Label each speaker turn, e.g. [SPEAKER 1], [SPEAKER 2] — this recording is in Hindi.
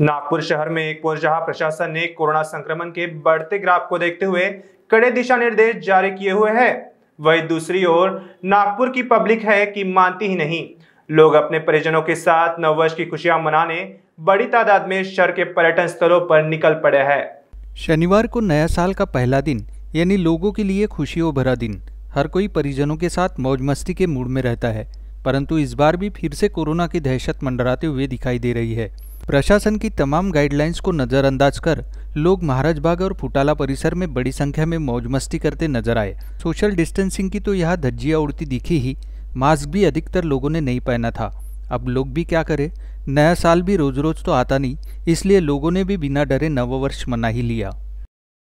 [SPEAKER 1] नागपुर शहर में एक और जहां प्रशासन ने कोरोना संक्रमण के बढ़ते ग्राफ को देखते हुए कड़े दिशा निर्देश जारी किए हुए हैं वही दूसरी ओर नागपुर की पब्लिक है कि मानती ही नहीं लोग अपने परिजनों के साथ नववर्ष की खुशियां मनाने बड़ी तादाद में शहर के पर्यटन स्थलों पर निकल पड़े हैं
[SPEAKER 2] शनिवार को नया साल का पहला दिन यानी लोगों के लिए खुशियों भरा दिन हर कोई परिजनों के साथ मौज मस्ती के मूड में रहता है परंतु इस बार भी फिर से कोरोना की दहशत मंडराते हुए दिखाई दे रही है प्रशासन की तमाम गाइडलाइंस को नज़रअंदाज कर लोग महाराज बाग और फुटाला परिसर में बड़ी संख्या में मौज मस्ती करते नजर आए सोशल डिस्टेंसिंग की तो यहाँ धज्जिया उड़ती दिखी ही मास्क भी अधिकतर लोगों ने नहीं पहना था अब लोग भी क्या करें नया साल भी रोज़ रोज़ तो आता नहीं इसलिए लोगों ने भी बिना डरे नववर्ष मना ही लिया